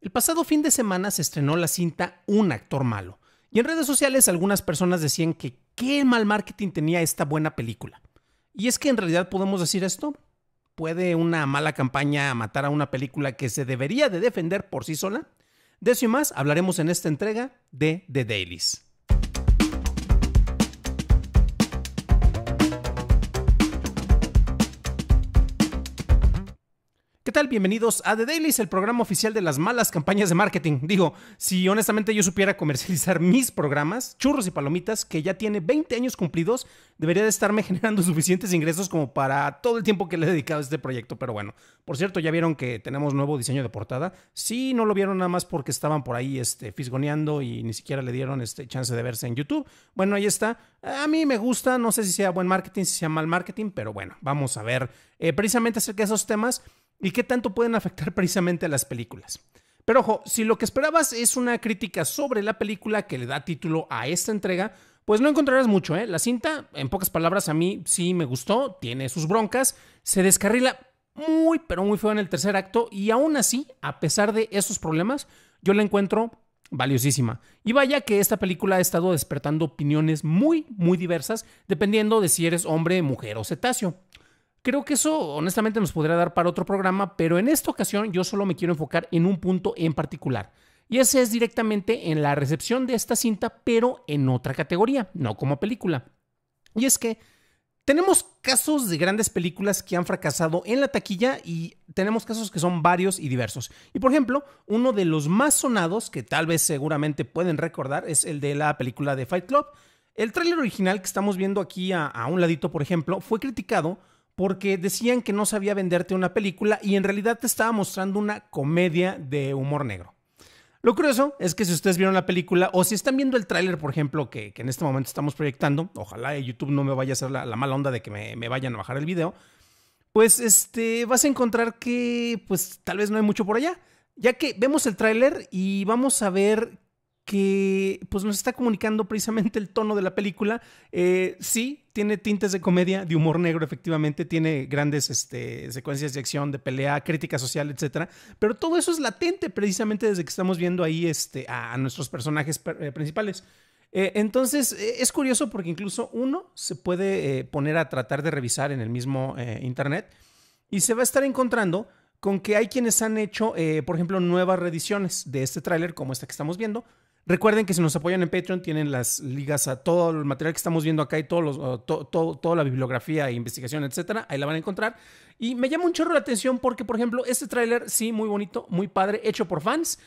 El pasado fin de semana se estrenó la cinta Un actor malo, y en redes sociales algunas personas decían que qué mal marketing tenía esta buena película. Y es que en realidad podemos decir esto. ¿Puede una mala campaña matar a una película que se debería de defender por sí sola? De eso y más hablaremos en esta entrega de The Dailies. ¿Qué tal? Bienvenidos a The Daily, el programa oficial de las malas campañas de marketing. Digo, si honestamente yo supiera comercializar mis programas, churros y palomitas, que ya tiene 20 años cumplidos, debería de estarme generando suficientes ingresos como para todo el tiempo que le he dedicado a este proyecto. Pero bueno, por cierto, ya vieron que tenemos nuevo diseño de portada. Si no lo vieron nada más porque estaban por ahí este, fisgoneando y ni siquiera le dieron este, chance de verse en YouTube. Bueno, ahí está. A mí me gusta, no sé si sea buen marketing, si sea mal marketing, pero bueno, vamos a ver eh, precisamente acerca de esos temas y qué tanto pueden afectar precisamente a las películas. Pero ojo, si lo que esperabas es una crítica sobre la película que le da título a esta entrega, pues no encontrarás mucho, ¿eh? La cinta, en pocas palabras, a mí sí me gustó, tiene sus broncas, se descarrila muy, pero muy feo en el tercer acto y aún así, a pesar de esos problemas, yo la encuentro valiosísima. Y vaya que esta película ha estado despertando opiniones muy, muy diversas, dependiendo de si eres hombre, mujer o cetáceo. Creo que eso honestamente nos podría dar para otro programa, pero en esta ocasión yo solo me quiero enfocar en un punto en particular. Y ese es directamente en la recepción de esta cinta, pero en otra categoría, no como película. Y es que tenemos casos de grandes películas que han fracasado en la taquilla y tenemos casos que son varios y diversos. Y por ejemplo, uno de los más sonados, que tal vez seguramente pueden recordar, es el de la película de Fight Club. El tráiler original que estamos viendo aquí a, un ladito, por ejemplo, fue criticado porque decían que no sabía venderte una película y en realidad te estaba mostrando una comedia de humor negro. Lo curioso es que si ustedes vieron la película o si están viendo el tráiler, por ejemplo, que, en este momento estamos proyectando, ojalá YouTube no me vaya a hacer la, mala onda de que me, vayan a bajar el video, pues este, vas a encontrar que pues tal vez no hay mucho por allá, ya que vemos el tráiler y vamos a ver que pues nos está comunicando precisamente el tono de la película. Eh, sí, tiene tintes de comedia, de humor negro, efectivamente, tiene grandes este, secuencias de acción, de pelea, crítica social, etcétera. Pero todo eso es latente precisamente desde que estamos viendo ahí este, a, nuestros personajes eh, principales. Eh, entonces, e, es curioso porque incluso uno se puede poner a tratar de revisar en el mismo internet y se va a estar encontrando con que hay quienes han hecho, por ejemplo, nuevas reediciones de este tráiler, como esta que estamos viendo, Recuerden que si nos apoyan en Patreon tienen las ligas a todo el material que estamos viendo acá y toda la bibliografía e investigación, etcétera. Ahí la van a encontrar. Y me llama un chorro la atención porque, por ejemplo, este tráiler, sí, muy bonito, muy padre, hecho por fans.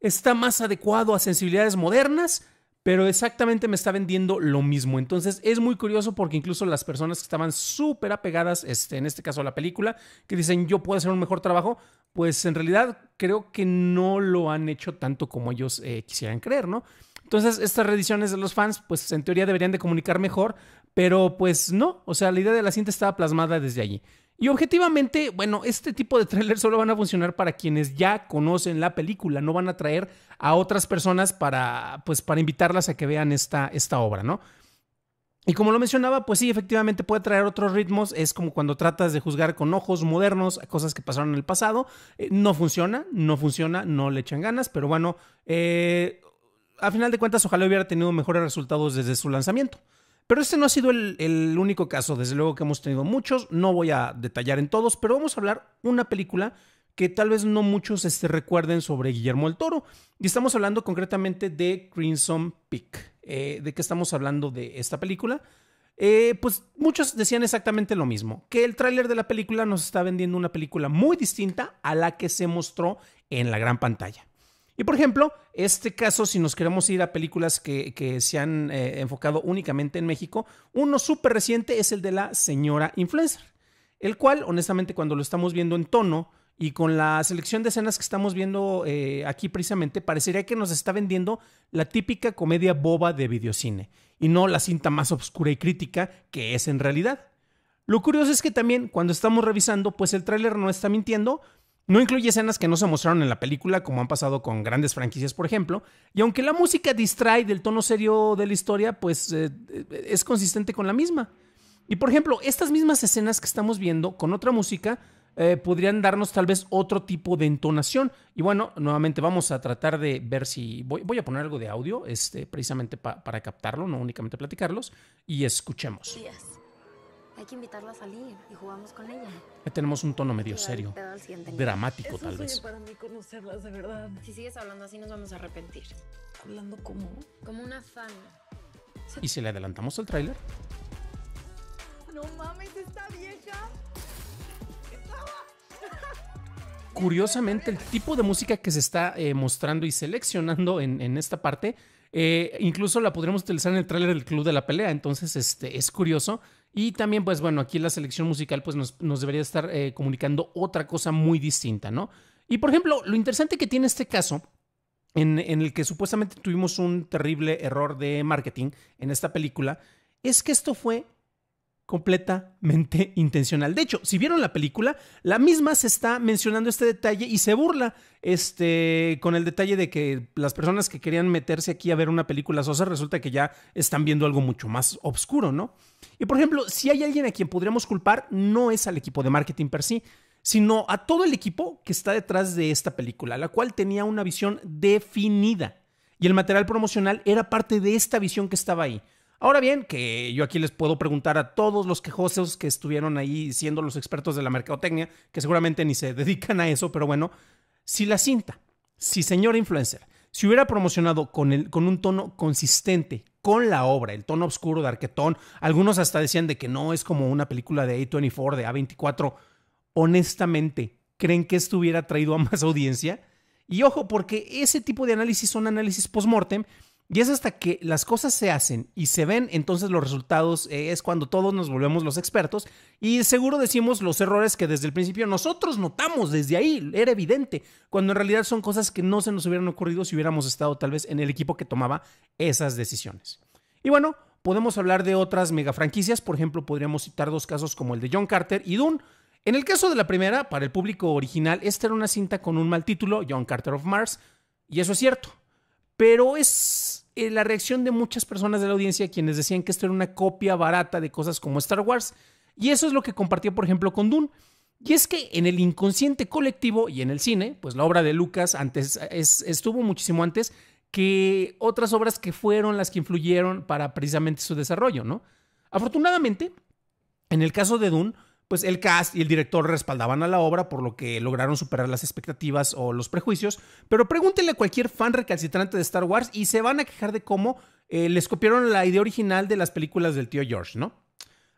Está más adecuado a sensibilidades modernas, pero exactamente me está vendiendo lo mismo. Entonces es muy curioso porque incluso las personas que estaban súper apegadas, este, en este caso a la película, que dicen yo puedo hacer un mejor trabajo, pues en realidad creo que no lo han hecho tanto como ellos eh, quisieran creer, ¿no? Entonces, estas reediciones de los fans, pues en teoría deberían de comunicar mejor, pero pues no, o sea, la idea de la cinta estaba plasmada desde allí. Y objetivamente, bueno, este tipo de trailers solo van a funcionar para quienes ya conocen la película, no van a traer a otras personas para, pues, para invitarlas a que vean esta, esta obra, ¿no? Y como lo mencionaba, pues sí, efectivamente puede traer otros ritmos. Es como cuando tratas de juzgar con ojos modernos a cosas que pasaron en el pasado. Eh, no funciona, no funciona, no le echan ganas, pero bueno, eh, a final de cuentas, ojalá hubiera tenido mejores resultados desde su lanzamiento. Pero este no ha sido el, único caso, desde luego que hemos tenido muchos, no voy a detallar en todos, pero vamos a hablar una película que tal vez no muchos este, recuerden sobre Guillermo el Toro. Y estamos hablando concretamente de Crimson Peak. Eh, de qué estamos hablando de esta película, eh, pues muchos decían exactamente lo mismo, que el tráiler de la película nos está vendiendo una película muy distinta a la que se mostró en la gran pantalla. Y por ejemplo, este caso, si nos queremos ir a películas que, se han eh, enfocado únicamente en México, uno súper reciente es el de la señora influencer, el cual honestamente cuando lo estamos viendo en tono, y con la selección de escenas que estamos viendo eh, aquí precisamente, parecería que nos está vendiendo la típica comedia boba de videocine, y no la cinta más oscura y crítica que es en realidad. Lo curioso es que también cuando estamos revisando, pues el tráiler no está mintiendo, no incluye escenas que no se mostraron en la película, como han pasado con grandes franquicias, por ejemplo, y aunque la música distrae del tono serio de la historia, pues eh, eh, es consistente con la misma. Y por ejemplo, estas mismas escenas que estamos viendo con otra música eh, podrían darnos tal vez otro tipo de entonación. Y bueno, nuevamente vamos a tratar de ver si voy, voy a poner algo de audio, este, precisamente para captarlo, no únicamente platicarlos, y escuchemos. Hay eh, tenemos un tono medio serio, dramático tal vez. Para de verdad. Si sigues hablando así nos vamos a arrepentir. Hablando como como una fan. ¿Y si le adelantamos el tráiler? No mames, está vieja curiosamente el tipo de música que se está eh, mostrando y seleccionando en, esta parte, eh, incluso la podríamos utilizar en el tráiler del Club de la Pelea, entonces este, es curioso. Y también, pues bueno, aquí la selección musical pues nos, debería estar eh, comunicando otra cosa muy distinta, ¿no? Y por ejemplo, lo interesante que tiene este caso, en, en el que supuestamente tuvimos un terrible error de marketing en esta película, es que esto fue completamente intencional. De hecho, si vieron la película, la misma se está mencionando este detalle y se burla este, con el detalle de que las personas que querían meterse aquí a ver una película sosa resulta que ya están viendo algo mucho más oscuro, ¿no? Y por ejemplo, si hay alguien a quien podríamos culpar, no es al equipo de marketing per sí, sino a todo el equipo que está detrás de esta película, la cual tenía una visión definida. Y el material promocional era parte de esta visión que estaba ahí. Ahora bien, que yo aquí les puedo preguntar a todos los quejosos que estuvieron ahí siendo los expertos de la mercadotecnia, que seguramente ni se dedican a eso, pero bueno, si la cinta, si señor influencer, si hubiera promocionado con, el, con un tono consistente con la obra, el tono oscuro de Arquetón, algunos hasta decían de que no es como una película de A24, de A24, honestamente, ¿creen que esto hubiera traído a más audiencia? Y ojo, porque ese tipo de análisis son análisis post y es hasta que las cosas se hacen y se ven, entonces los resultados eh, es cuando todos nos volvemos los expertos y seguro decimos los errores que desde el principio nosotros notamos desde ahí, era evidente, cuando en realidad son cosas que no se nos hubieran ocurrido si hubiéramos estado tal vez en el equipo que tomaba esas decisiones. Y bueno, podemos hablar de otras mega franquicias, por ejemplo, podríamos citar dos casos como el de John Carter y Dune. En el caso de la primera, para el público original, esta era una cinta con un mal título, John Carter of Mars, y eso es cierto, pero es eh, la reacción de muchas personas de la audiencia quienes decían que esto era una copia barata de cosas como Star Wars. Y eso es lo que compartió, por ejemplo, con Dune. Y es que en el inconsciente colectivo y en el cine, pues la obra de Lucas antes estuvo muchísimo antes que otras obras que fueron las que influyeron para precisamente su desarrollo, ¿no? Afortunadamente, en el caso de Dune, pues el cast y el director respaldaban a la obra, por lo que lograron superar las expectativas o los prejuicios. Pero pregúntenle a cualquier fan recalcitrante de Star Wars y se van a quejar de cómo eh, les copiaron la idea original de las películas del tío George, ¿no?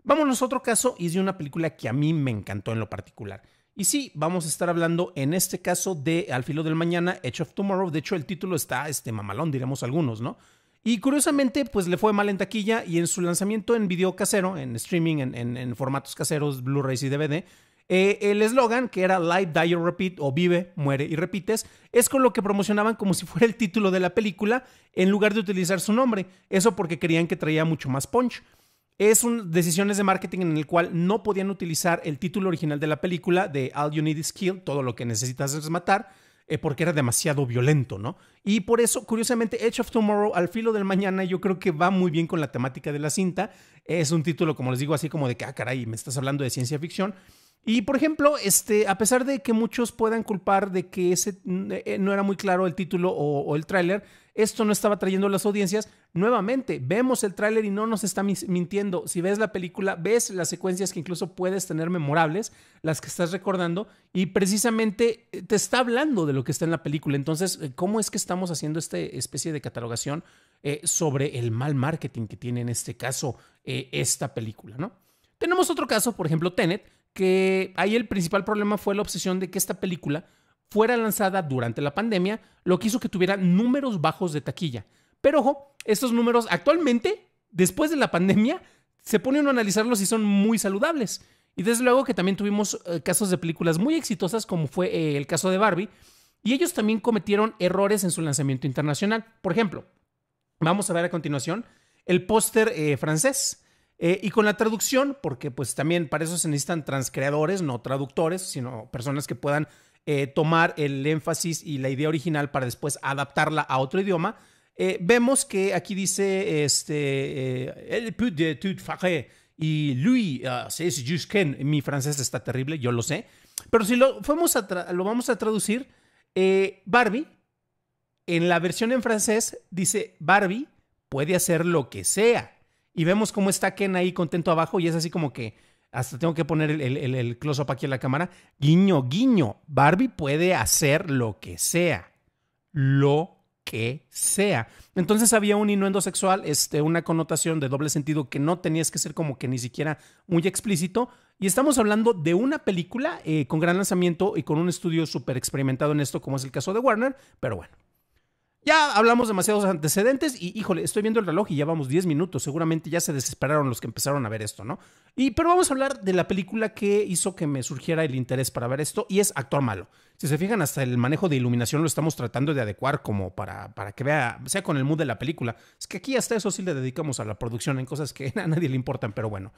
Vámonos a otro caso y es de una película que a mí me encantó en lo particular. Y sí, vamos a estar hablando en este caso de Al filo del mañana, Edge of Tomorrow. De hecho, el título está este mamalón, diremos algunos, ¿no? Y curiosamente, pues le fue mal en taquilla y en su lanzamiento en video casero, en streaming, en, formatos caseros, Blu-rays y DVD, eh, el eslogan, que era Live, Die or Repeat, o Vive, Muere y Repites, es con lo que promocionaban como si fuera el título de la película, en lugar de utilizar su nombre. Eso porque querían que traía mucho más punch. Es un, decisiones de marketing en el cual no podían utilizar el título original de la película de All You Need Is Kill, todo lo que necesitas es matar, eh, porque era demasiado violento, ¿no? Y por eso, curiosamente, Edge of Tomorrow, al filo del mañana, yo creo que va muy bien con la temática de la cinta. Es un título, como les digo, así como de que, ah, caray, me estás hablando de ciencia ficción. Y por ejemplo, este, a pesar de que muchos puedan culpar de que ese eh, no era muy claro el título o, o el tráiler, esto no estaba trayendo las audiencias. Nuevamente, vemos el tráiler y no nos está mintiendo. Si ves la película, ves las secuencias que incluso puedes tener memorables, las que estás recordando, y precisamente eh, te está hablando de lo que está en la película. Entonces, eh, ¿cómo es que estamos haciendo esta especie de catalogación eh, sobre el mal marketing que tiene en este caso esta película? ¿no? Tenemos otro caso, por ejemplo, Tenet, que ahí el principal problema fue la obsesión de que esta película fuera lanzada durante la pandemia, lo que hizo que tuviera números bajos de taquilla. Pero ojo, estos números actualmente, después de la pandemia, se ponen a analizarlos y son muy saludables. Y desde luego que también tuvimos eh, casos de películas muy exitosas, como fue eh, el caso de Barbie, y ellos también cometieron errores en su lanzamiento internacional. Por ejemplo, vamos a ver a continuación el póster eh, francés. y con la traducción, porque pues también para eso se necesitan transcreadores, no traductores, sino personas que puedan eh, tomar el énfasis y la idea original para después adaptarla a otro idioma. Eh, vemos que aquí dice este eh, el put de tout y Louis c'est Ken, Mi francés está terrible, yo lo sé. Pero si lo, vamos a traducir, Barbie, en la versión en francés dice Barbie puede hacer lo que sea. Y vemos cómo está Ken ahí contento abajo y es así como que, hasta tengo que poner el, el, el close-up aquí en la cámara. Guiño, guiño. Barbie puede hacer lo que sea. Lo que sea. Entonces había un inuendo sexual, este, una connotación de doble sentido que no tenías que ser como que ni siquiera muy explícito. Y estamos hablando de una película eh, con gran lanzamiento y con un estudio súper experimentado en esto, como es el caso de Warner. Pero bueno, ya hablamos demasiados antecedentes y híjole, estoy viendo el reloj y ya vamos 10 minutos. Seguramente ya se desesperaron los que empezaron a ver esto, ¿no? Y pero vamos a hablar de la película que hizo que me surgiera el interés para ver esto y es Actor Malo. Si se fijan, hasta el manejo de iluminación lo estamos tratando de adecuar como para, para que vea, sea con el mood de la película. Es que aquí hasta eso sí le dedicamos a la producción en cosas que a nadie le importan, pero bueno.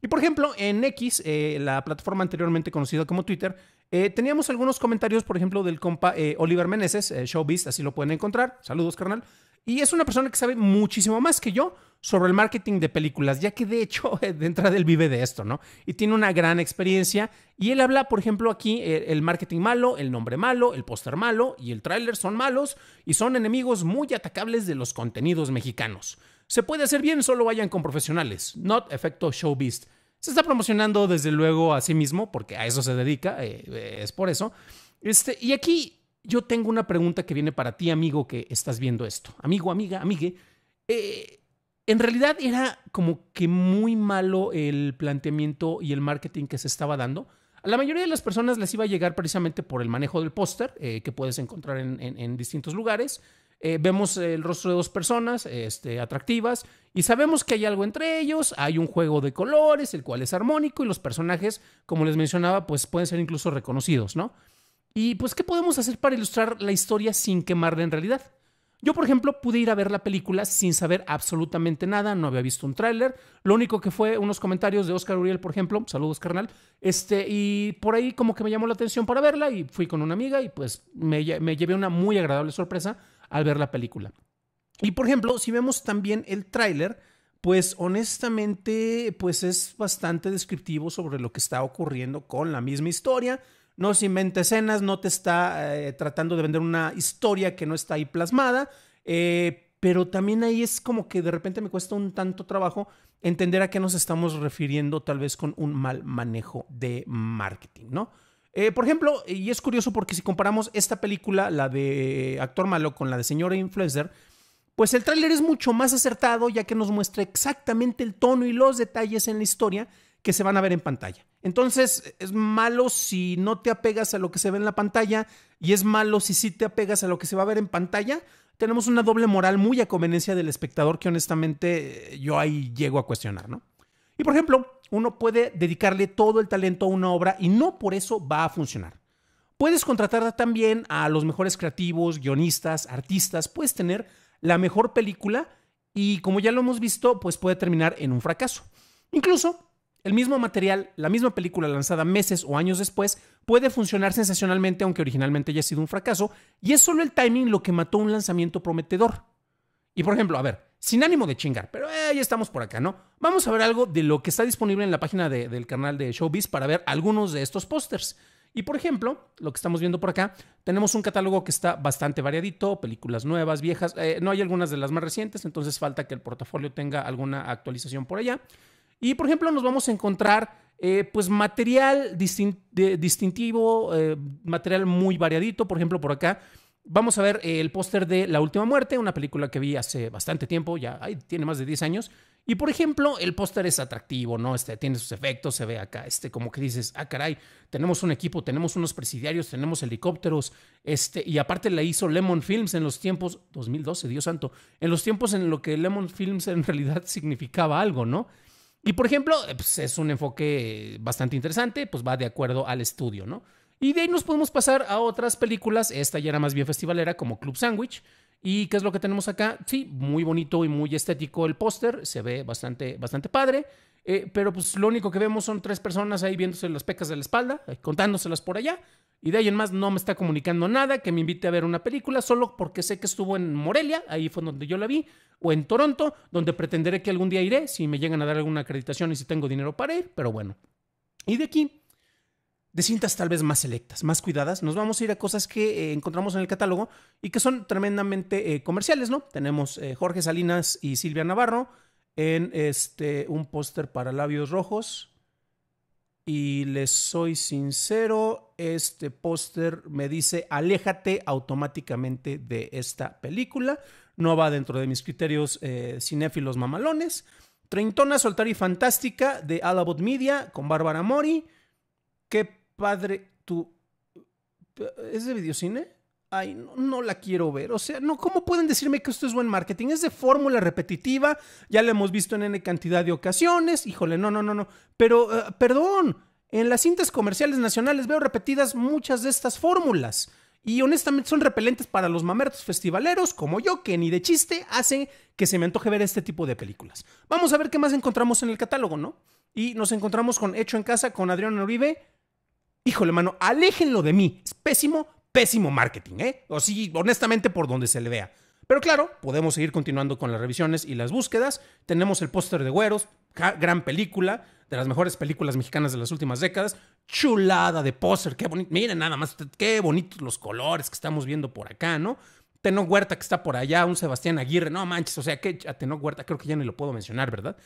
Y por ejemplo, en X, eh, la plataforma anteriormente conocida como Twitter, eh, teníamos algunos comentarios, por ejemplo, del compa eh, Oliver Meneses, show eh, Showbiz, así lo pueden encontrar. Saludos, carnal. Y es una persona que sabe muchísimo más que yo sobre el marketing de películas, ya que de hecho de entrada él vive de esto, ¿no? Y tiene una gran experiencia. Y él habla, por ejemplo, aquí el marketing malo, el nombre malo, el póster malo y el tráiler son malos y son enemigos muy atacables de los contenidos mexicanos. Se puede hacer bien, solo vayan con profesionales. Not efecto showbiz. Se está promocionando desde luego a sí mismo, porque a eso se dedica, eh, eh, es por eso. Este, y aquí yo tengo una pregunta que viene para ti, amigo, que estás viendo esto. Amigo, amiga, amigue. Eh, en realidad era como que muy malo el planteamiento y el marketing que se estaba dando a la mayoría de las personas les iba a llegar precisamente por el manejo del póster eh, que puedes encontrar en, distintos lugares. Eh, vemos el rostro de dos personas este, atractivas y sabemos que hay algo entre ellos, hay un juego de colores, el cual es armónico y los personajes, como les mencionaba, pues pueden ser incluso reconocidos, ¿no? Y pues, ¿qué podemos hacer para ilustrar la historia sin quemarla en realidad? Yo, por ejemplo, pude ir a ver la película sin saber absolutamente nada, no había visto un tráiler, lo único que fue unos comentarios de Oscar Uriel, por ejemplo, saludos carnal, este, y por ahí como que me llamó la atención para verla y fui con una amiga y pues me, me llevé una muy agradable sorpresa al ver la película. Y por ejemplo, si vemos también el tráiler, pues honestamente, pues es bastante descriptivo sobre lo que está ocurriendo con la misma historia no se inventa escenas, no te está eh, tratando de vender una historia que no está ahí plasmada, eh, pero también ahí es como que de repente me cuesta un tanto trabajo entender a qué nos estamos refiriendo tal vez con un mal manejo de marketing, ¿no? Eh, por ejemplo, y es curioso porque si comparamos esta película, la de Actor Malo, con la de Señora Influencer, pues el tráiler es mucho más acertado ya que nos muestra exactamente el tono y los detalles en la historia que se van a ver en pantalla. Entonces, es malo si no te apegas a lo que se ve en la pantalla y es malo si sí te apegas a lo que se va a ver en pantalla. Tenemos una doble moral muy a conveniencia del espectador que honestamente eh, yo ahí llego a cuestionar, ¿no? Y por ejemplo, uno puede dedicarle todo el talento a una obra y no por eso va a funcionar. Puedes contratar también a los mejores creativos, guionistas, artistas, puedes tener la mejor película y como ya lo hemos visto, pues puede terminar en un fracaso. Incluso el mismo material, la misma película lanzada meses o años después, puede funcionar sensacionalmente aunque originalmente haya sido un fracaso, y es solo el timing lo que mató un lanzamiento prometedor. Y por ejemplo, a ver, sin ánimo de chingar, pero ahí eh, ya estamos por acá, ¿no? Vamos a ver algo de lo que está disponible en la página del canal de Showbiz para ver algunos de estos pósters. Y por ejemplo, lo que estamos viendo por acá, tenemos un catálogo que está bastante variadito, películas nuevas, viejas, eh, no hay algunas de las más recientes, entonces falta que el portafolio tenga alguna actualización por allá. Y por ejemplo, nos vamos a encontrar eh, pues material distintivo, eh, material muy variadito. Por ejemplo, por acá vamos a ver eh, el póster de La Última Muerte, una película que vi hace bastante tiempo, ya tiene más de 10 años. Y por ejemplo, el póster es atractivo, ¿no? Este, tiene sus efectos, se ve acá, este, como que dices, ah, caray, tenemos un equipo, tenemos unos presidiarios, tenemos helicópteros, este, y aparte la hizo Lemon Films en los tiempos, 2012, Dios santo, en los tiempos en los que Lemon Films en realidad significaba algo, ¿no? Y por ejemplo, eh, pues es un enfoque bastante interesante, pues va de acuerdo al estudio, ¿no? Y de ahí nos podemos pasar a otras películas, esta ya era más bien festivalera, como Club Sandwich, ¿Y qué es lo que tenemos acá? Sí, muy bonito y muy estético el póster, se ve bastante, bastante padre, eh, pero pues lo único que vemos son tres personas ahí viéndose las pecas de la espalda, eh, contándoselas por allá, y de ahí en más no me está comunicando nada que me invite a ver una película, solo porque sé que estuvo en Morelia, ahí fue donde yo la vi, o en Toronto, donde pretenderé que algún día iré, si me llegan a dar alguna acreditación y si tengo dinero para ir, pero bueno. Y de aquí de cintas tal vez más selectas, más cuidadas, nos vamos a ir a cosas que eh, encontramos en el catálogo y que son tremendamente eh, comerciales, ¿no? Tenemos eh, Jorge Salinas y Silvia Navarro en este, un póster para labios rojos. Y les soy sincero, este póster me dice, aléjate automáticamente de esta película. No va dentro de mis criterios cinéfilos mamalones. Treintona, soltar y fantástica de Alabot Media con Bárbara Mori. ¿Qué padre tu... ¿Es de videocine? Ay, no, la quiero ver. O sea, no, ¿cómo pueden decirme que esto es buen marketing? Es de fórmula repetitiva, ya la hemos visto en N cantidad de ocasiones. Híjole, no, no, no, no. Pero, eh, perdón, en las cintas comerciales nacionales veo repetidas muchas de estas fórmulas. Y honestamente son repelentes para los mamertos festivaleros como yo, que ni de chiste hace que se me antoje ver este tipo de películas. Vamos a ver qué más encontramos en el catálogo, ¿no? Y nos encontramos con Hecho en Casa, con Adrián Uribe, híjole, mano, aléjenlo de mí. Es pésimo, pésimo marketing, ¿eh? O sí, honestamente, por donde se le vea. Pero claro, podemos seguir continuando con las revisiones y las búsquedas. Tenemos el póster de Güeros, gran película, de las mejores películas mexicanas de las últimas décadas. Chulada de póster, qué bonito. Miren nada más, qué bonitos los colores que estamos viendo por acá, ¿no? Teno Huerta que está por allá, un Sebastián Aguirre, no manches, o sea, que a Huerta creo que ya ni lo puedo mencionar, ¿verdad?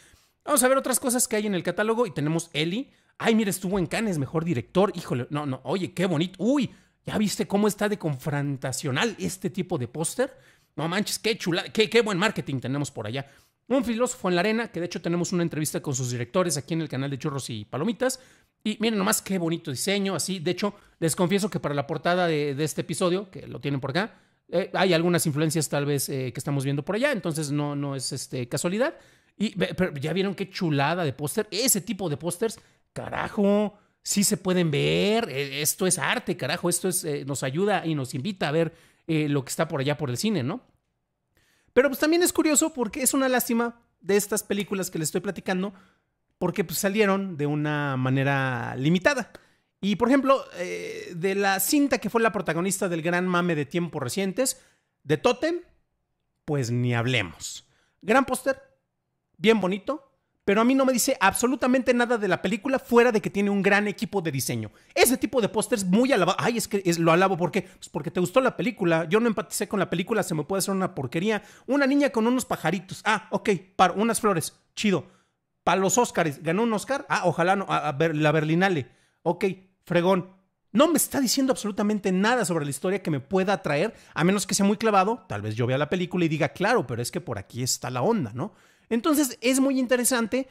Vamos a ver otras cosas que hay en el catálogo y tenemos Eli, Ay, mira, estuvo en Cannes, mejor director. Híjole, no, no, oye, qué bonito. Uy, ¿ya viste cómo está de confrontacional este tipo de póster? No manches, qué chula, qué, buen marketing tenemos por allá. Un filósofo en la arena, que de hecho tenemos una entrevista con sus directores aquí en el canal de Churros y Palomitas. Y miren nomás qué bonito diseño, así. De hecho, les confieso que para la portada de, este episodio, que lo tienen por acá, eh, hay algunas influencias tal vez eh, que estamos viendo por allá, entonces no, no es este, casualidad. Y ya vieron qué chulada de póster. Ese tipo de pósters, carajo, sí se pueden ver. E, esto es arte, carajo. Esto eh, nos ayuda y nos invita a ver eh, lo que está por allá por el cine, ¿no? Pero pues también es curioso porque es una lástima de estas películas que les estoy platicando porque pues, salieron de una manera limitada. Y por ejemplo, eh, de la cinta que fue la protagonista del gran mame de tiempos recientes, de Totem, pues ni hablemos. Gran póster, bien bonito, pero a mí no me dice absolutamente nada de la película fuera de que tiene un gran equipo de diseño. Ese tipo de pósters muy alabado. Ay, es que lo alabo porque pues porque te gustó la película. Yo no empaticé con la película, se me puede hacer una porquería. Una niña con unos pajaritos. Ah, ok, para unas flores. Chido. Para los Oscars, ganó un Óscar. Ah, ojalá no, a, ver, la Berlinale. Ok, fregón. No me está diciendo absolutamente nada sobre la historia que me pueda atraer, a menos que sea muy clavado. Tal vez yo vea la película y diga, claro, pero es que por aquí está la onda, ¿no? Entonces es muy interesante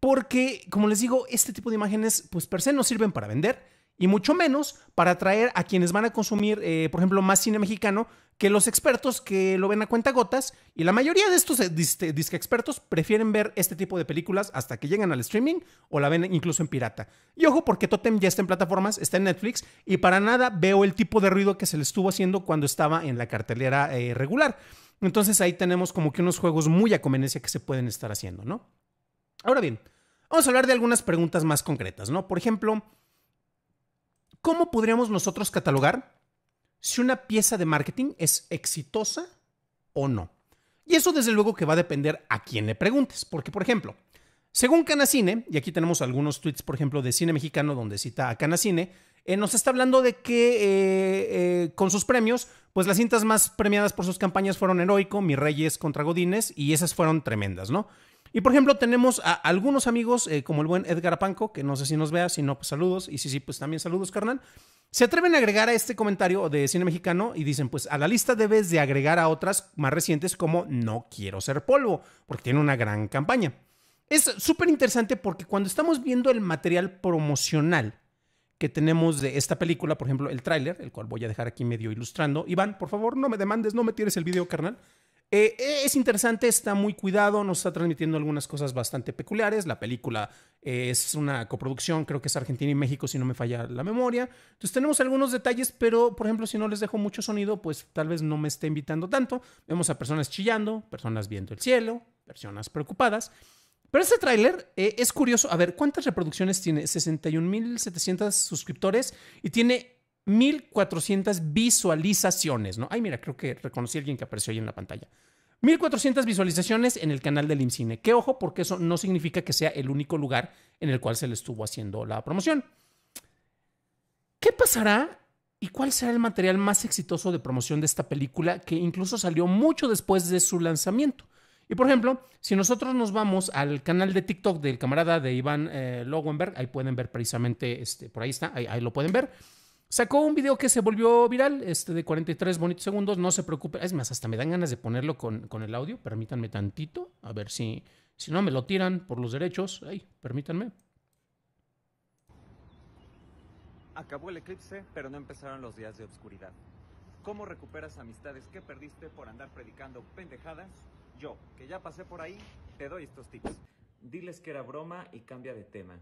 porque, como les digo, este tipo de imágenes, pues per se no sirven para vender y mucho menos para atraer a quienes van a consumir, eh, por ejemplo, más cine mexicano que los expertos que lo ven a cuenta gotas. Y la mayoría de estos eh, disque expertos prefieren ver este tipo de películas hasta que llegan al streaming o la ven incluso en pirata. Y ojo, porque Totem ya está en plataformas, está en Netflix y para nada veo el tipo de ruido que se le estuvo haciendo cuando estaba en la cartelera eh, regular. Entonces ahí tenemos como que unos juegos muy a conveniencia que se pueden estar haciendo, ¿no? Ahora bien, vamos a hablar de algunas preguntas más concretas, ¿no? Por ejemplo, ¿cómo podríamos nosotros catalogar si una pieza de marketing es exitosa o no? Y eso desde luego que va a depender a quién le preguntes, porque por ejemplo, según Canacine, y aquí tenemos algunos tweets, por ejemplo, de Cine Mexicano donde cita a Canacine, eh, nos está hablando de que eh, eh, con sus premios, pues las cintas más premiadas por sus campañas fueron Heroico, Mis Reyes contra Godines, y esas fueron tremendas, ¿no? Y por ejemplo, tenemos a algunos amigos, como el buen Edgar Apanco, que no sé si nos vea, si no, pues saludos, y sí sí, pues también saludos, carnal. Se atreven a agregar a este comentario de cine mexicano y dicen, pues a la lista debes de agregar a otras más recientes como No quiero ser polvo, porque tiene una gran campaña. Es súper interesante porque cuando estamos viendo el material promocional que tenemos de esta película, por ejemplo, el tráiler, el cual voy a dejar aquí medio ilustrando. Iván, por favor, no me demandes, no me tires el video, carnal. Eh, eh, es interesante, está muy cuidado, nos está transmitiendo algunas cosas bastante peculiares. La película eh, es una coproducción, creo que es Argentina y México, si no me falla la memoria. Entonces tenemos algunos detalles, pero por ejemplo, si no les dejo mucho sonido, pues tal vez no me esté invitando tanto. Vemos a personas chillando, personas viendo el cielo, personas preocupadas. Pero este tráiler eh, es curioso. A ver, ¿cuántas reproducciones tiene? 61.700 suscriptores y tiene 1.400 visualizaciones, ¿no? Ay, mira, creo que reconocí a alguien que apareció ahí en la pantalla. 1.400 visualizaciones en el canal del IMCINE. Qué ojo, porque eso no significa que sea el único lugar en el cual se le estuvo haciendo la promoción. ¿Qué pasará y cuál será el material más exitoso de promoción de esta película que incluso salió mucho después de su lanzamiento? Y por ejemplo, si nosotros nos vamos al canal de TikTok del camarada de Iván eh, ahí pueden ver precisamente, este, por ahí está, ahí, lo pueden ver. Sacó un video que se volvió viral, este de 43 bonitos segundos, no se preocupe. Es más, hasta me dan ganas de ponerlo con, el audio, permítanme tantito, a ver si, si no me lo tiran por los derechos. ahí, permítanme. Acabó el eclipse, pero no empezaron los días de oscuridad. ¿Cómo recuperas amistades que perdiste por andar predicando pendejadas yo, que ya pasé por ahí, te doy estos tips. Diles que era broma y cambia de tema.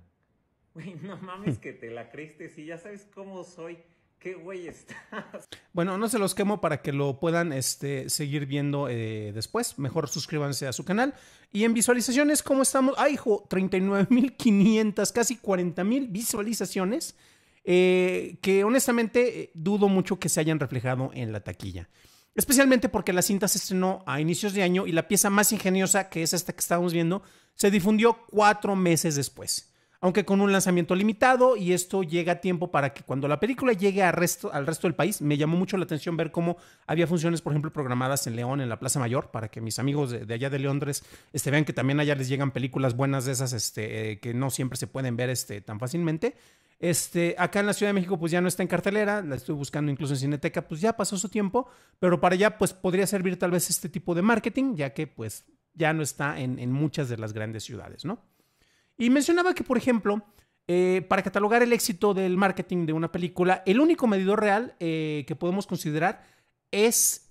Güey, no mames que te la creíste, si ya sabes cómo soy, qué güey estás. Bueno, no se los quemo para que lo puedan este, seguir viendo eh, después. Mejor suscríbanse a su canal. Y en visualizaciones, ¿cómo estamos? ¡Ay, hijo! 39.500, casi 40.000 visualizaciones. Eh, que honestamente eh, dudo mucho que se hayan reflejado en la taquilla especialmente porque la cinta se estrenó a inicios de año y la pieza más ingeniosa, que es esta que estamos viendo, se difundió cuatro meses después aunque con un lanzamiento limitado y esto llega a tiempo para que cuando la película llegue resto, al resto del país, me llamó mucho la atención ver cómo había funciones, por ejemplo, programadas en León, en la Plaza Mayor, para que mis amigos de, allá de Londres este, vean que también allá les llegan películas buenas de esas este, eh, que no siempre se pueden ver este, tan fácilmente. Este, acá en la Ciudad de México, pues ya no está en cartelera, la estoy buscando incluso en Cineteca, pues ya pasó su tiempo, pero para allá, pues podría servir tal vez este tipo de marketing, ya que pues ya no está en, muchas de las grandes ciudades, ¿no? Y mencionaba que, por ejemplo, eh, para catalogar el éxito del marketing de una película, el único medidor real eh, que podemos considerar es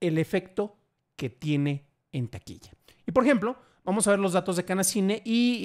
el efecto que tiene en taquilla. Y por ejemplo, Vamos a ver los datos de Canacine y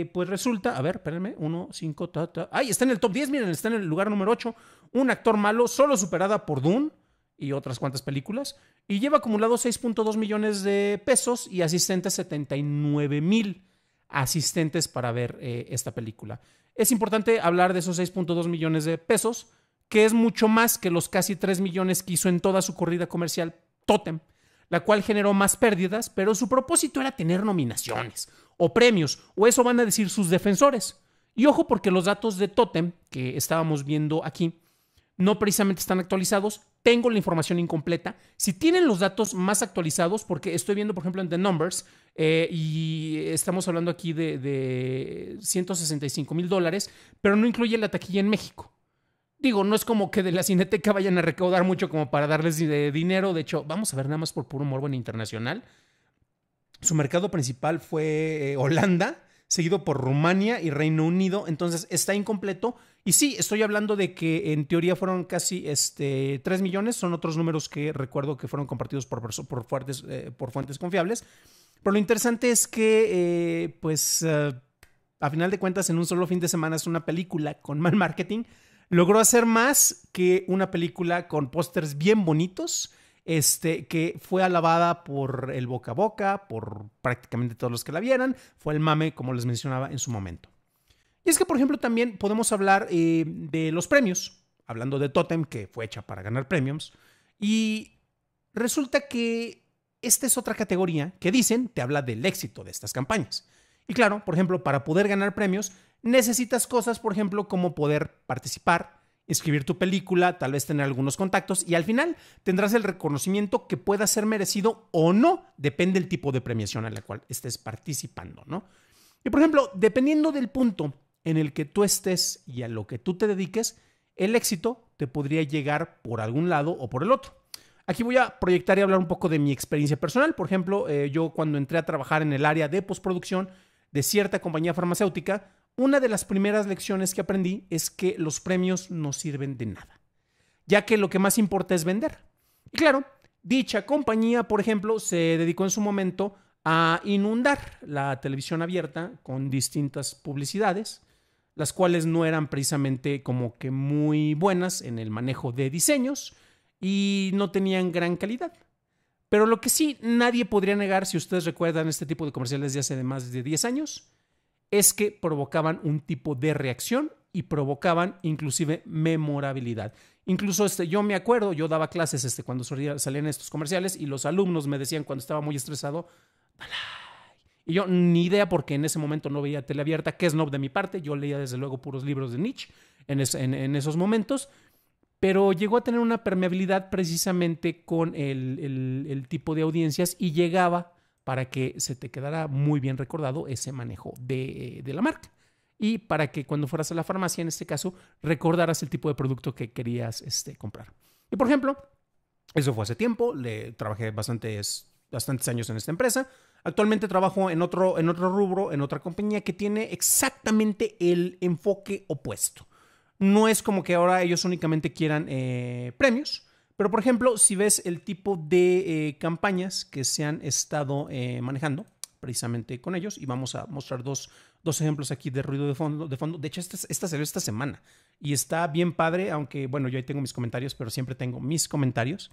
eh, pues resulta, a ver, espérenme, 1, 5, ta, ta. ¡Ay! Está en el top 10, miren, está en el lugar número 8. Un actor malo, solo superada por Dune y otras cuantas películas. Y lleva acumulado 6.2 millones de pesos y asistentes 79 mil asistentes para ver eh, esta película. Es importante hablar de esos 6.2 millones de pesos, que es mucho más que los casi 3 millones que hizo en toda su corrida comercial Totem la cual generó más pérdidas, pero su propósito era tener nominaciones o premios, o eso van a decir sus defensores. Y ojo porque los datos de Totem que estábamos viendo aquí no precisamente están actualizados, tengo la información incompleta. Si tienen los datos más actualizados, porque estoy viendo, por ejemplo, en The Numbers, eh, y estamos hablando aquí de, de 165 mil dólares, pero no incluye la taquilla en México. Digo, no es como que de la Cineteca vayan a recaudar mucho como para darles dinero. De hecho, vamos a ver nada más por puro morbo internacional. Su mercado principal fue eh, Holanda, seguido por Rumania y Reino Unido. Entonces está incompleto. Y sí, estoy hablando de que en teoría fueron casi este, 3 millones. Son otros números que recuerdo que fueron compartidos por, por, eh, por fuentes confiables. Pero lo interesante es que, eh, pues, a final de cuentas, en un solo fin de semana es una película con mal marketing logró hacer más que una película con pósters bien bonitos, este, que fue alabada por el boca a boca, por prácticamente todos los que la vieran, fue el mame, como les mencionaba en su momento. Y es que, por ejemplo, también podemos hablar eh, de los premios, hablando de Totem, que fue hecha para ganar premios, y resulta que esta es otra categoría que dicen te habla del éxito de estas campañas. Y claro, por ejemplo, para poder ganar premios, necesitas cosas, por ejemplo, como poder participar, escribir tu película, tal vez tener algunos contactos y al final tendrás el reconocimiento que pueda ser merecido o no, depende del tipo de premiación a la cual estés participando, ¿no? Y por ejemplo, dependiendo del punto en el que tú estés y a lo que tú te dediques, el éxito te podría llegar por algún lado o por el otro. Aquí voy a proyectar y hablar un poco de mi experiencia personal. Por ejemplo, eh, yo cuando entré a trabajar en el área de postproducción de cierta compañía farmacéutica, una de las primeras lecciones que aprendí es que los premios no sirven de nada, ya que lo que más importa es vender. Y claro, dicha compañía, por ejemplo, se dedicó en su momento a inundar la televisión abierta con distintas publicidades, las cuales no eran precisamente como que muy buenas en el manejo de diseños y no tenían gran calidad. Pero lo que sí nadie podría negar, si ustedes recuerdan este tipo de comerciales de hace más de 10 años, es que provocaban un tipo de reacción y provocaban inclusive memorabilidad. Incluso este, yo me acuerdo, yo daba clases este, cuando salían estos comerciales y los alumnos me decían cuando estaba muy estresado, Y yo ni idea porque en ese momento no veía tele abierta, que es no de mi parte, yo leía desde luego puros libros de Nietzsche en, esos momentos, pero llegó a tener una permeabilidad precisamente con el tipo de audiencias y llegaba para que se te quedara muy bien recordado ese manejo eh, de, la marca y para que cuando fueras a la farmacia, en este caso, recordaras el tipo de producto que querías este, comprar. Y por ejemplo, eso fue hace tiempo, le trabajé bastantes, bastantes años en esta empresa. Actualmente trabajo en otro, en otro rubro, en otra compañía que tiene exactamente el enfoque opuesto. No es como que ahora ellos únicamente quieran eh, premios, pero, por ejemplo, si ves el tipo de eh, campañas que se han estado eh, manejando precisamente con ellos, y vamos a mostrar dos, dos ejemplos aquí de ruido de fondo. De, fondo. de hecho, esta, se salió esta semana y está bien padre, aunque, bueno, yo ahí tengo mis comentarios, pero siempre tengo mis comentarios.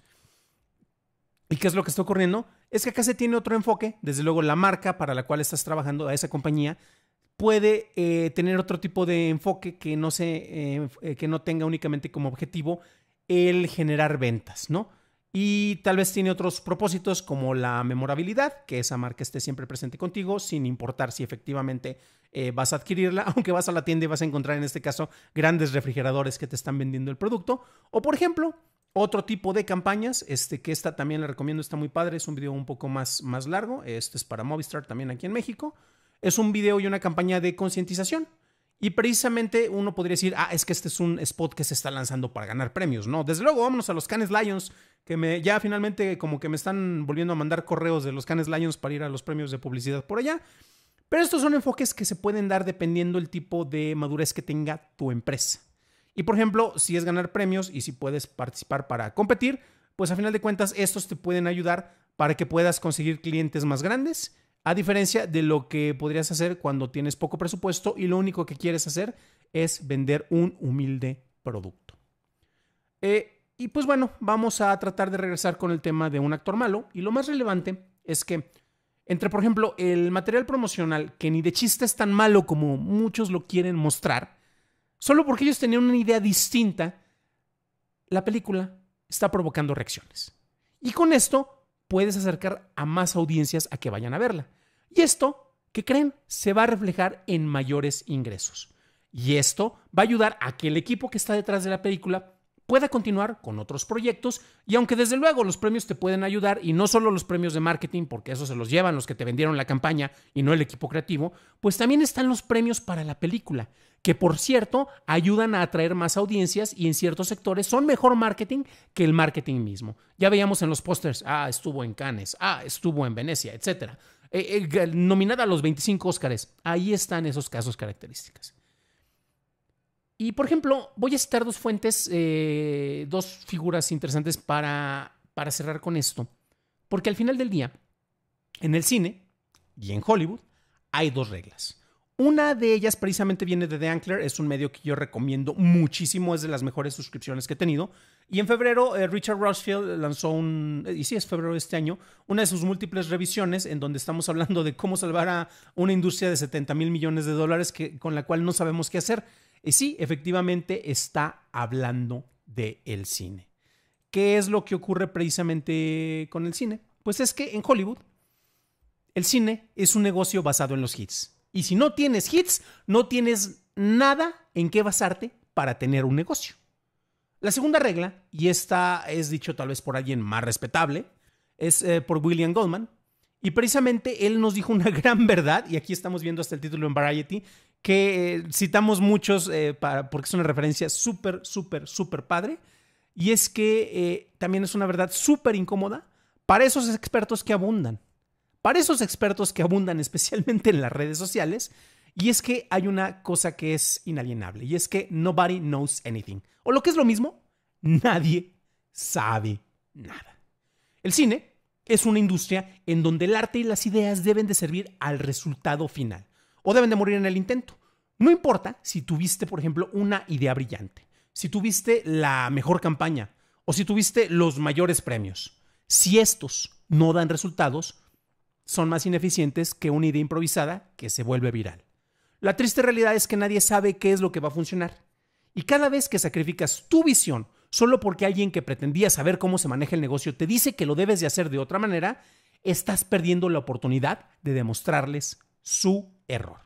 ¿Y qué es lo que está ocurriendo? Es que acá se tiene otro enfoque, desde luego la marca para la cual estás trabajando, a esa compañía, puede eh, tener otro tipo de enfoque que no, se, que no tenga únicamente como objetivo el generar ventas, ¿no? Y tal vez tiene otros propósitos como la memorabilidad, que esa marca esté siempre presente contigo, sin importar si efectivamente eh, vas a adquirirla, aunque vas a la tienda y vas a encontrar en este caso grandes refrigeradores que te están vendiendo el producto. O por ejemplo, otro tipo de campañas, este, que esta también la recomiendo, está muy padre, es un video un poco más, más largo, este es para Movistar también aquí en México, es un video y una campaña de concientización. Y precisamente uno podría decir, ah, es que este es un spot que se está lanzando para ganar premios. No, desde luego, vámonos a los Canes Lions, que me, ya finalmente como que me están volviendo a mandar correos de los Canes Lions para ir a los premios de publicidad por allá. Pero estos son enfoques que se pueden dar dependiendo el tipo de madurez que tenga tu empresa. Y por ejemplo, si es ganar premios y si puedes participar para competir, pues a final de cuentas estos te pueden ayudar para que puedas conseguir clientes más grandes a diferencia de lo que podrías hacer cuando tienes poco presupuesto y lo único que quieres hacer es vender un humilde producto. Eh, y pues bueno, vamos a tratar de regresar con el tema de un actor malo. Y lo más relevante es que entre, por ejemplo, el material promocional, que ni de chiste es tan malo como muchos lo quieren mostrar, solo porque ellos tenían una idea distinta, la película está provocando reacciones. Y con esto puedes acercar a más audiencias a que vayan a verla. Y esto, ¿qué creen? Se va a reflejar en mayores ingresos. Y esto va a ayudar a que el equipo que está detrás de la película pueda continuar con otros proyectos y aunque desde luego los premios te pueden ayudar y no solo los premios de marketing, porque eso se los llevan los que te vendieron la campaña y no el equipo creativo, pues también están los premios para la película, que por cierto ayudan a atraer más audiencias y en ciertos sectores son mejor marketing que el marketing mismo. Ya veíamos en los pósters, ah, estuvo en Cannes, ah, estuvo en Venecia, etcétera. Eh, eh, nominada a los 25 Óscares. Ahí están esos casos características. Y por ejemplo, voy a citar dos fuentes, eh, dos figuras interesantes para, para cerrar con esto. Porque al final del día, en el cine y en Hollywood, hay dos reglas. Una de ellas precisamente viene de The Ankler, es un medio que yo recomiendo muchísimo, es de las mejores suscripciones que he tenido. Y en febrero eh, Richard Rushfield lanzó un, eh, y sí es febrero de este año, una de sus múltiples revisiones en donde estamos hablando de cómo salvar a una industria de 70 mil millones de dólares que, con la cual no sabemos qué hacer. Y sí, efectivamente está hablando del el cine. ¿Qué es lo que ocurre precisamente con el cine? Pues es que en Hollywood el cine es un negocio basado en los hits. Y si no tienes hits, no tienes nada en qué basarte para tener un negocio. La segunda regla, y esta es dicho tal vez por alguien más respetable, es eh, por William Goldman. Y precisamente él nos dijo una gran verdad, y aquí estamos viendo hasta el título en Variety, que eh, citamos muchos eh, porque es una referencia súper, súper, súper padre. Y es que también es una verdad súper incómoda para esos expertos que abundan para esos expertos que abundan especialmente en las redes sociales, y es que hay una cosa que es inalienable, y es que nobody knows anything, o lo que es lo mismo, nadie sabe nada. El cine es una industria en donde el arte y las ideas deben de servir al resultado final, o deben de morir en el intento. No importa si tuviste, por ejemplo, una idea brillante, si tuviste la mejor campaña, o si tuviste los mayores premios. Si estos no dan resultados, son más ineficientes que una idea improvisada que se vuelve viral. La triste realidad es que nadie sabe qué es lo que va a funcionar. Y cada vez que sacrificas tu visión solo porque alguien que pretendía saber cómo se maneja el negocio te dice que lo debes de hacer de otra manera, estás perdiendo la oportunidad de demostrarles su error.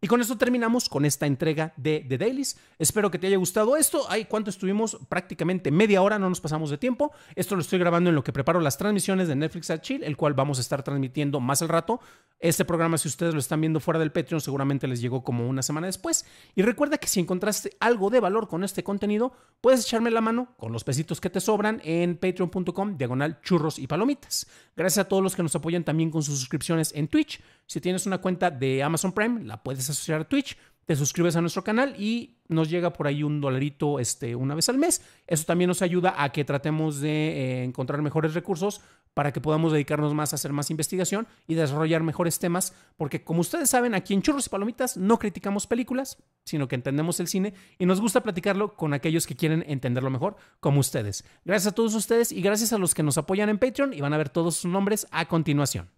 Y con esto terminamos con esta entrega de The Dailies. Espero que te haya gustado esto. Ay, ¿cuánto estuvimos? Prácticamente media hora, no nos pasamos de tiempo. Esto lo estoy grabando en lo que preparo las transmisiones de Netflix a Chill, el cual vamos a estar transmitiendo más al rato. Este programa, si ustedes lo están viendo fuera del Patreon, seguramente les llegó como una semana después. Y recuerda que si encontraste algo de valor con este contenido, puedes echarme la mano con los pesitos que te sobran en patreon.com, diagonal churros y palomitas. Gracias a todos los que nos apoyan también con sus suscripciones en Twitch. Si tienes una cuenta de Amazon Prime, la puedes asociar a Twitch, te suscribes a nuestro canal y nos llega por ahí un dolarito este, una vez al mes. Eso también nos ayuda a que tratemos de eh, encontrar mejores recursos para que podamos dedicarnos más a hacer más investigación y desarrollar mejores temas, porque como ustedes saben, aquí en Churros y Palomitas no criticamos películas, sino que entendemos el cine y nos gusta platicarlo con aquellos que quieren entenderlo mejor, como ustedes. Gracias a todos ustedes y gracias a los que nos apoyan en Patreon y van a ver todos sus nombres a continuación.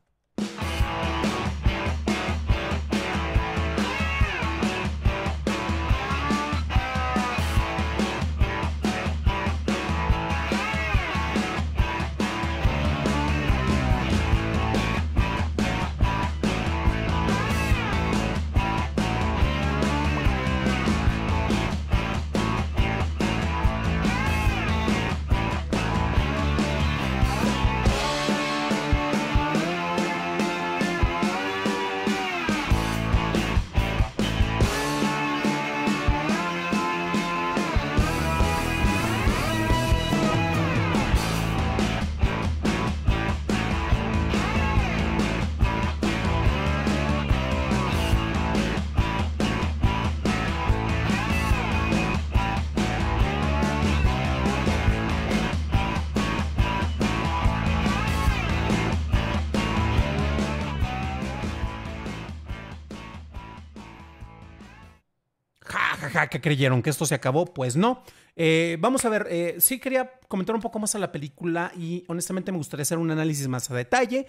que creyeron que esto se acabó, pues no. Eh, vamos a ver, eh, sí quería comentar un poco más a la película y honestamente me gustaría hacer un análisis más a detalle.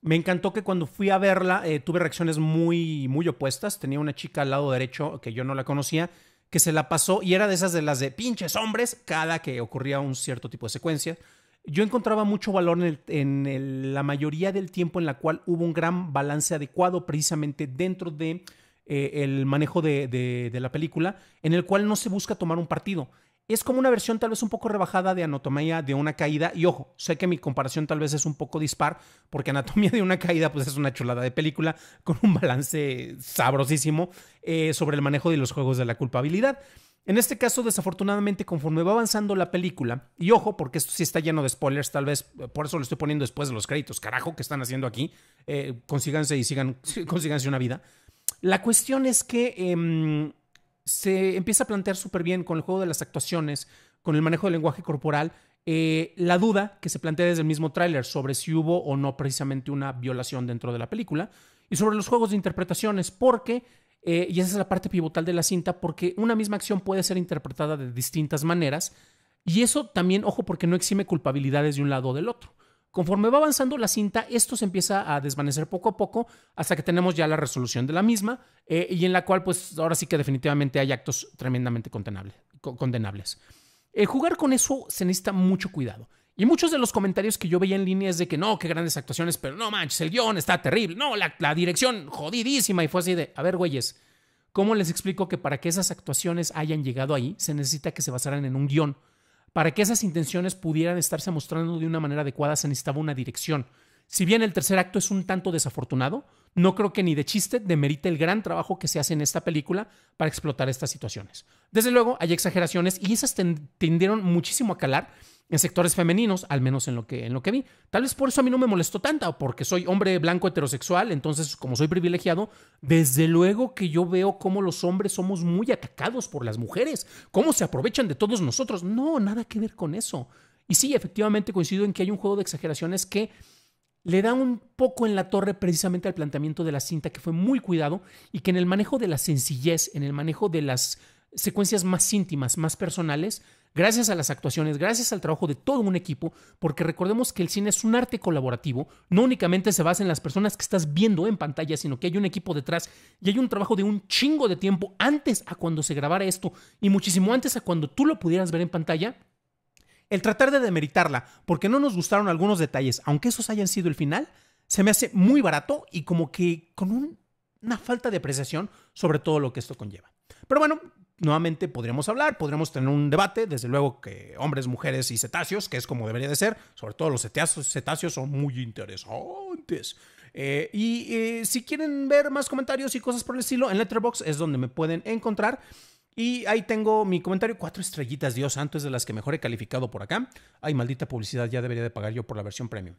Me encantó que cuando fui a verla eh, tuve reacciones muy, muy opuestas. Tenía una chica al lado derecho que yo no la conocía, que se la pasó y era de esas de las de pinches hombres cada que ocurría un cierto tipo de secuencia. Yo encontraba mucho valor en, la mayoría del tiempo en la cual hubo un gran balance adecuado precisamente dentro de eh, el manejo de, la película, en el cual no se busca tomar un partido. Es como una versión tal vez un poco rebajada de Anatomía de una caída. Y ojo, sé que mi comparación tal vez es un poco dispar, porque Anatomía de una caída pues es una chulada de película con un balance sabrosísimo eh, sobre el manejo de los juegos de la culpabilidad. En este caso, desafortunadamente, conforme va avanzando la película, y ojo, porque esto sí está lleno de spoilers, tal vez eh, por eso lo estoy poniendo después de los créditos, carajo, que están haciendo aquí, consíganse y sigan, consíganse una vida. La cuestión es que em, se empieza a plantear súper bien con el juego de las actuaciones, con el manejo del lenguaje corporal, eh, la duda que se plantea desde el mismo tráiler sobre si hubo o no precisamente una violación dentro de la película y sobre los juegos de interpretaciones, porque, eh, y esa es la parte pivotal de la cinta, porque una misma acción puede ser interpretada de distintas maneras y eso también, ojo, porque no exime culpabilidades de un lado o del otro. Conforme va avanzando la cinta, esto se empieza a desvanecer poco a poco hasta que tenemos ya la resolución de la misma eh, y en la cual pues ahora sí que definitivamente hay actos tremendamente condenables. Eh, jugar con eso se necesita mucho cuidado. Y muchos de los comentarios que yo veía en línea es de que no, qué grandes actuaciones, pero no manches, el guión está terrible, no, la, la dirección jodidísima. Y fue así de, a ver, güeyes, ¿cómo les explico que para que esas actuaciones hayan llegado ahí, se necesita que se basaran en un guión? Para que esas intenciones pudieran estarse mostrando de una manera adecuada se necesitaba una dirección. Si bien el tercer acto es un tanto desafortunado, no creo que ni de chiste demerite el gran trabajo que se hace en esta película para explotar estas situaciones. Desde luego, hay exageraciones y esas tendieron muchísimo a calar en sectores femeninos, al menos en lo que, en lo que vi. Tal vez por eso a mí no me molestó tanto, porque soy hombre blanco heterosexual, entonces como soy privilegiado, desde luego que yo veo cómo los hombres somos muy atacados por las mujeres, cómo se aprovechan de todos nosotros. No, nada que ver con eso. Y sí, efectivamente coincido en que hay un juego de exageraciones que le da un poco en la torre precisamente al planteamiento de la cinta, que fue muy cuidado y que en el manejo de la sencillez, en el manejo de las secuencias más íntimas, más personales, gracias a las actuaciones, gracias al trabajo de todo un equipo, porque recordemos que el cine es un arte colaborativo, no únicamente se basa en las personas que estás viendo en pantalla, sino que hay un equipo detrás y hay un trabajo de un chingo de tiempo antes a cuando se grabara esto y muchísimo antes a cuando tú lo pudieras ver en pantalla. El tratar de demeritarla porque no nos gustaron algunos detalles, aunque esos hayan sido el final, se me hace muy barato y como que con una falta de apreciación sobre todo lo que esto conlleva. Pero bueno, nuevamente podríamos hablar, podríamos tener un debate, desde luego que hombres, mujeres y cetáceos, que es como debería de ser, sobre todo los cetáceos, cetáceos son muy interesantes. Eh, y eh, si quieren ver más comentarios y cosas por el estilo, en Letterboxd es donde me pueden encontrar. Y ahí tengo mi comentario, cuatro estrellitas, Dios antes de las que mejor he calificado por acá. Ay, maldita publicidad, ya debería de pagar yo por la versión premium.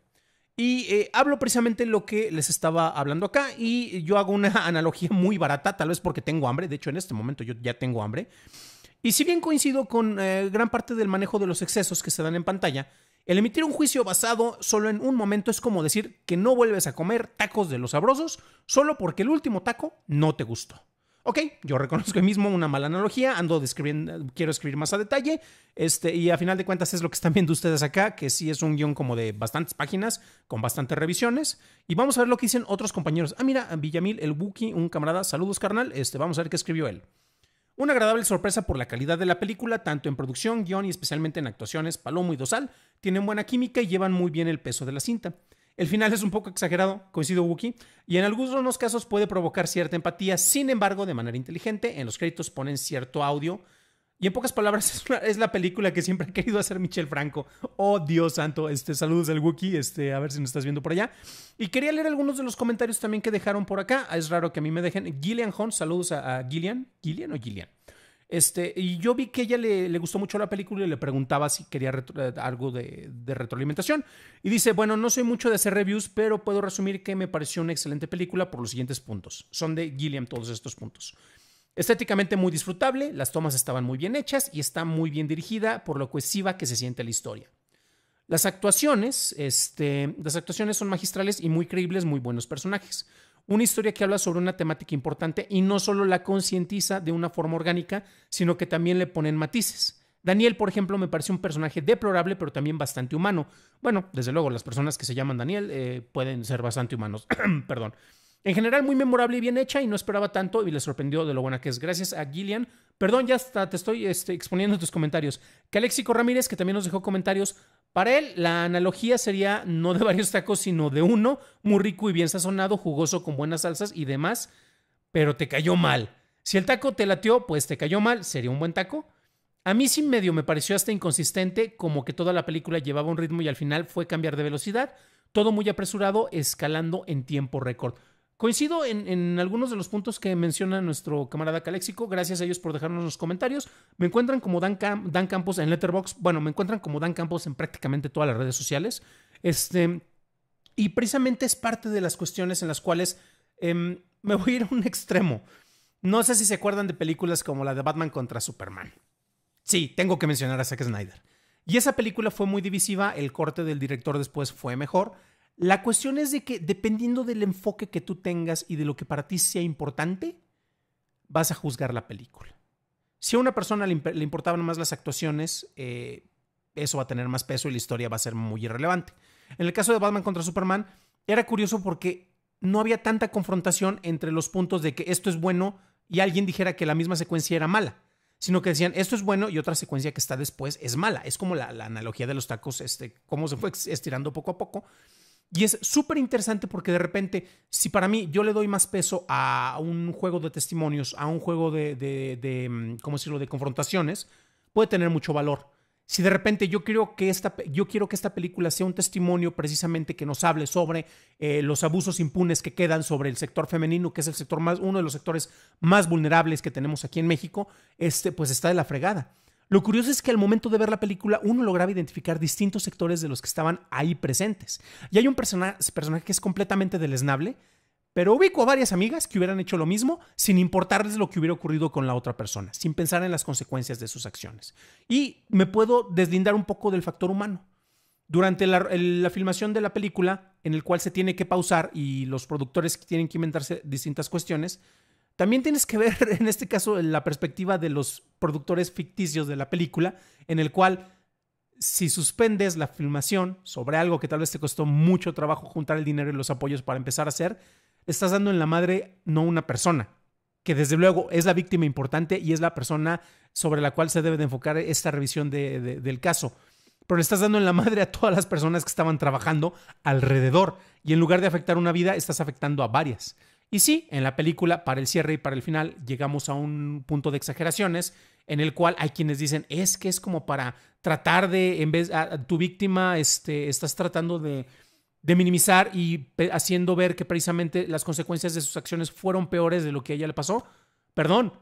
Y eh, hablo precisamente lo que les estaba hablando acá y yo hago una analogía muy barata, tal vez porque tengo hambre, de hecho en este momento yo ya tengo hambre. Y si bien coincido con eh, gran parte del manejo de los excesos que se dan en pantalla, el emitir un juicio basado solo en un momento es como decir que no vuelves a comer tacos de los sabrosos solo porque el último taco no te gustó. Ok, yo reconozco mismo una mala analogía, ando describiendo, quiero escribir más a detalle, este, y a final de cuentas es lo que están viendo ustedes acá, que sí es un guión como de bastantes páginas, con bastantes revisiones, y vamos a ver lo que dicen otros compañeros. Ah, mira, Villamil, el Buki, un camarada, saludos carnal, este, vamos a ver qué escribió él. Una agradable sorpresa por la calidad de la película, tanto en producción, guión y especialmente en actuaciones, Palomo y Dosal tienen buena química y llevan muy bien el peso de la cinta. El final es un poco exagerado, coincido Wookie, y en algunos casos puede provocar cierta empatía, sin embargo, de manera inteligente, en los créditos ponen cierto audio. Y en pocas palabras, es, la película que siempre ha querido hacer Michel Franco. Oh, Dios santo, este, saludos al Wookie, este, a ver si nos estás viendo por allá. Y quería leer algunos de los comentarios también que dejaron por acá. Es raro que a mí me dejen. Gillian Hunt, saludos a Gillian. ¿Gillian o Gillian? Este, y yo vi que ella le, gustó mucho la película y le preguntaba si quería eh, algo de, retroalimentación. Y dice, bueno, no soy mucho de hacer reviews, pero puedo resumir que me pareció una excelente película por los siguientes puntos. Son de Gilliam todos estos puntos. Estéticamente muy disfrutable, las tomas estaban muy bien hechas y está muy bien dirigida por lo cohesiva que se siente la historia. Las actuaciones, este, las actuaciones son magistrales y muy creíbles, muy buenos personajes una historia que habla sobre una temática importante y no solo la concientiza de una forma orgánica, sino que también le ponen matices. Daniel, por ejemplo, me parece un personaje deplorable, pero también bastante humano. Bueno, desde luego, las personas que se llaman Daniel eh, pueden ser bastante humanos. Perdón. En general, muy memorable y bien hecha, y no esperaba tanto, y le sorprendió de lo buena que es. Gracias a Gillian. Perdón, ya está, te estoy este, exponiendo tus comentarios. Caléxico Ramírez, que también nos dejó comentarios, para él, la analogía sería no de varios tacos, sino de uno, muy rico y bien sazonado, jugoso, con buenas salsas y demás, pero te cayó mal. Si el taco te lateó, pues te cayó mal, sería un buen taco. A mí sin medio me pareció hasta inconsistente, como que toda la película llevaba un ritmo y al final fue cambiar de velocidad, todo muy apresurado, escalando en tiempo récord. Coincido en, algunos de los puntos que menciona nuestro camarada Caléxico. Gracias a ellos por dejarnos los comentarios. Me encuentran como Dan, Dan Campos en Letterboxd. Bueno, me encuentran como Dan Campos en prácticamente todas las redes sociales. Este, y precisamente es parte de las cuestiones en las cuales em, me voy a ir a un extremo. No sé si se acuerdan de películas como la de Batman contra Superman. Sí, tengo que mencionar a Zack Snyder. Y esa película fue muy divisiva. El corte del director después fue mejor. La cuestión es de que dependiendo del enfoque que tú tengas y de lo que para ti sea importante, vas a juzgar la película. Si a una persona le, importaban más las actuaciones, eh, eso va a tener más peso y la historia va a ser muy irrelevante. En el caso de Batman contra Superman, era curioso porque no había tanta confrontación entre los puntos de que esto es bueno y alguien dijera que la misma secuencia era mala, sino que decían esto es bueno y otra secuencia que está después es mala. Es como la, analogía de los tacos, este, cómo se fue estirando poco a poco. Y es súper interesante porque de repente, si para mí yo le doy más peso a un juego de testimonios, a un juego de, mm, ¿cómo decirlo?, de confrontaciones, puede tener mucho valor. Si de repente yo quiero que esta, yo quiero que esta película sea un testimonio precisamente que nos hable sobre eh, los abusos impunes que quedan sobre el sector femenino, que es el sector más, uno de los sectores más vulnerables que tenemos aquí en México, este, pues está de la fregada. Lo curioso es que al momento de ver la película uno lograba identificar distintos sectores de los que estaban ahí presentes. Y hay un personaje que es completamente deleznable, pero ubico a varias amigas que hubieran hecho lo mismo sin importarles lo que hubiera ocurrido con la otra persona, sin pensar en las consecuencias de sus acciones. Y me puedo deslindar un poco del factor humano. Durante la, la filmación de la película, en el cual se tiene que pausar y los productores tienen que inventarse distintas cuestiones, también tienes que ver, en este caso, la perspectiva de los productores ficticios de la película, en el cual si suspendes la filmación sobre algo que tal vez te costó mucho trabajo juntar el dinero y los apoyos para empezar a hacer, estás dando en la madre no una persona, que desde luego es la víctima importante y es la persona sobre la cual se debe de enfocar esta revisión del caso. Pero le estás dando en la madre a todas las personas que estaban trabajando alrededor y en lugar de afectar una vida, estás afectando a varias. Y sí, en la película, para el cierre y para el final, llegamos a un punto de exageraciones en el cual hay quienes dicen, es que es como para tratar de, en vez, a, tu víctima, este, estás tratando de, de minimizar y haciendo ver que precisamente las consecuencias de sus acciones fueron peores de lo que a ella le pasó. Perdón,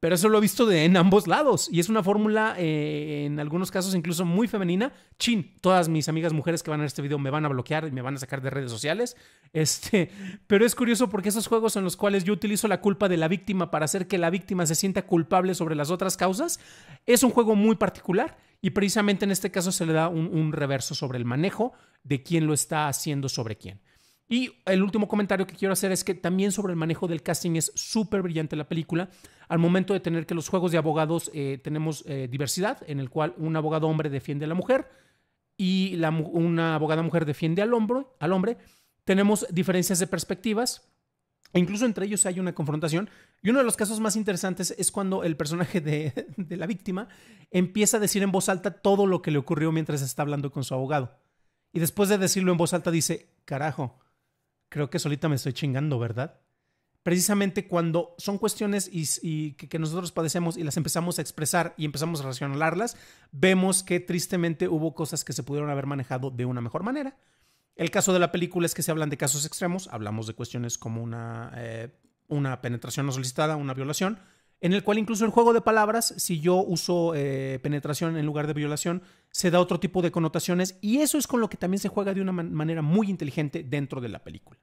pero eso lo he visto de, en ambos lados. Y es una fórmula, eh, en algunos casos incluso muy femenina. Chin, todas mis amigas mujeres que van a ver este video me van a bloquear y me van a sacar de redes sociales. Este, pero es curioso porque esos juegos en los cuales yo utilizo la culpa de la víctima para hacer que la víctima se sienta culpable sobre las otras causas, es un juego muy particular. Y precisamente en este caso se le da un, un reverso sobre el manejo de quién lo está haciendo sobre quién. Y el último comentario que quiero hacer es que también sobre el manejo del casting es súper brillante la película. Al momento de tener que los juegos de abogados eh, tenemos eh, diversidad, en el cual un abogado hombre defiende a la mujer y una abogada mujer defiende al hombre, al hombre. Tenemos diferencias de perspectivas. E incluso entre ellos hay una confrontación. Y uno de los casos más interesantes es cuando el personaje de la víctima empieza a decir en voz alta todo lo que le ocurrió mientras está hablando con su abogado. Y después de decirlo en voz alta dice, carajo, creo que solita me estoy chingando, ¿verdad? Precisamente cuando son cuestiones y, que, nosotros padecemos y las empezamos a expresar y empezamos a racionalarlas, vemos que tristemente hubo cosas que se pudieron haber manejado de una mejor manera. El caso de la película es que se hablan de casos extremos, hablamos de cuestiones como una, eh, una penetración no solicitada, una violación, en el cual incluso el juego de palabras, si yo uso eh, penetración en lugar de violación, se da otro tipo de connotaciones y eso es con lo que también se juega de una manera muy inteligente dentro de la película.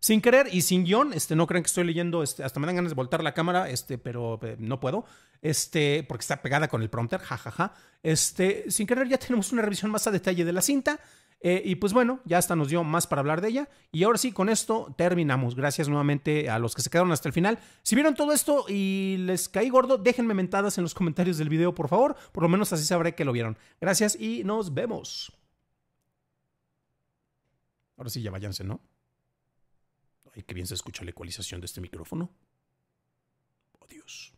Sin querer y sin guión, este, no crean que estoy leyendo, este, hasta me dan ganas de voltar la cámara, este, pero eh, no puedo, este, porque está pegada con el prompter, jajaja. Este, sin querer ya tenemos una revisión más a detalle de la cinta. Eh, y pues bueno, ya hasta nos dio más para hablar de ella. Y ahora sí, con esto terminamos. Gracias nuevamente a los que se quedaron hasta el final. Si vieron todo esto y les caí gordo, déjenme mentadas en los comentarios del video, por favor. Por lo menos así sabré que lo vieron. Gracias y nos vemos. Ahora sí, ya váyanse, ¿no? Ay, qué bien se escucha la ecualización de este micrófono. Adiós.